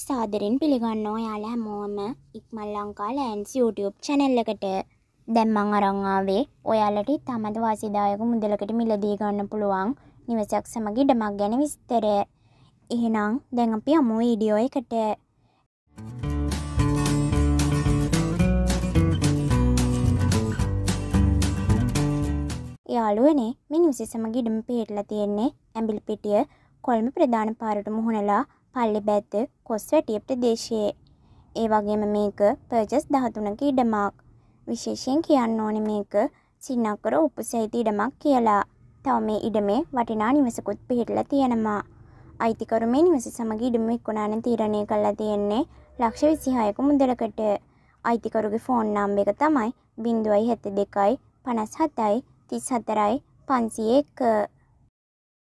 සාදරෙන් පිළිගන්න ඔයාලා හැමෝම Ikmal Lanka lens YouTube channel එකට. දැන් මං අරන් ආවේ ඔයාලට තමද වාසිදායක මුදලකට මිලදී ගන්න පුළුවන් නිවසක් සමග ඉඩමක් ගැන විස්තර. එහෙනම් දැන් අපි යමු වීඩියෝ එකට. යාළුවනේ මේ නිවස සමග ඉඩම පිටලා තියෙන්නේ ඇඹිලිපිටිය කොළඹ ප්‍රධාන පාරට මුහුණලා පල්ලි බැද්ද කොස්වැටිය ප්‍රදේශයේ. ඒ වගේම මේක පර්ජස් දහතුනක ඉඩමක්. විශේෂයෙන් කියන්න ඕන මේක සින්නක්කර උපසහිත ඉඩමක් කියලා. තව මේ ඉඩමේ වටිනා නිවසකුත් පිහිටලා තියෙනවා. අයිතිකරු මේ නිවස සමග ඉඩම විකුණන තීරණය කළා තියෙන්නේ ලක්ෂ විසිහායක මුදලකට. අයිතිකරුගේ ෆෝන් නම්බ එක තමයි බින්දුවයි හැත දෙකයි පනස් හතයි තිස් හතරයි පන්සිය එක.